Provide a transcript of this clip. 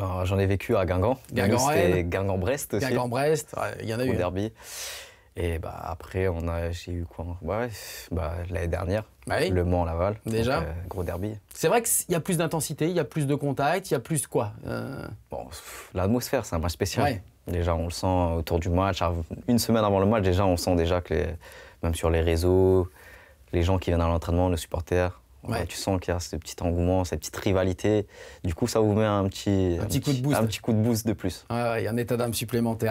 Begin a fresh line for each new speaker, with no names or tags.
Ben, j'en ai vécu à Guingamp. c'était Guingamp-Brest aussi. Guingamp-Brest, il y en a eu. Hein. derby. Et bah, après, on a, j'ai eu quoi bah, L'année dernière, bah Le Mans Laval. Déjà. Euh, gros derby.
C'est vrai qu'il y a plus d'intensité, il y a plus de contact, il y a plus de quoi euh? bon,
L'atmosphère, c'est un match spécial. Déjà, on le sent autour du match. Une semaine avant le match, déjà, on sent déjà que, même sur les réseaux, les gens qui viennent à l'entraînement, les supporters, tu sens qu'il y a ce petit engouement, cette petite rivalité. Du coup, ça vous met un petit, un petit, coup, de
boost, de plus. il y a un état d'âme supplémentaire.